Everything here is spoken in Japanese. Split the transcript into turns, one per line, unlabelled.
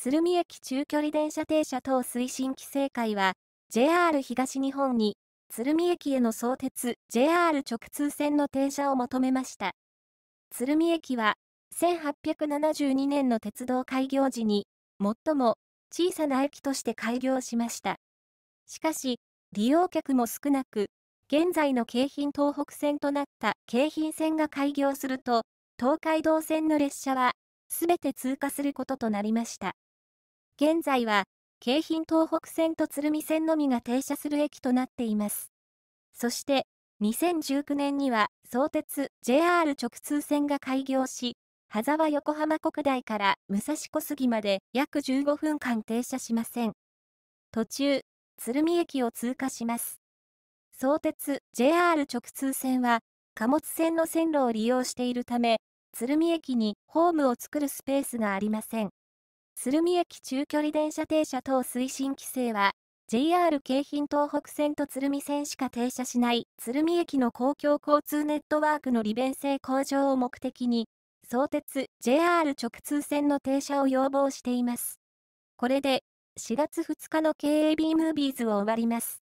鶴見駅中距離電車停車等推進規制会は、JR 東日本に、鶴見駅への相鉄 JR 直通線の停車を求めました。鶴見駅は、1872年の鉄道開業時に、最も小さな駅として開業しました。しかし、利用客も少なく、現在の京浜東北線となった京浜線が開業すると、東海道線の列車は、すべて通過することとなりました。現在は、京浜東北線と鶴見線のみが停車する駅となっています。そして、2019年には、相鉄 JR 直通線が開業し、羽沢横浜国大から武蔵小杉まで約15分間停車しません。途中、鶴見駅を通過します。相鉄 JR 直通線は、貨物線の線路を利用しているため、鶴見駅にホームを作るスペースがありません。鶴見駅中距離電車停車等推進規制は、JR 京浜東北線と鶴見線しか停車しない鶴見駅の公共交通ネットワークの利便性向上を目的に、相鉄 JR 直通線の停車を要望しています。これで、4月2日の KAB ムービーズを終わります。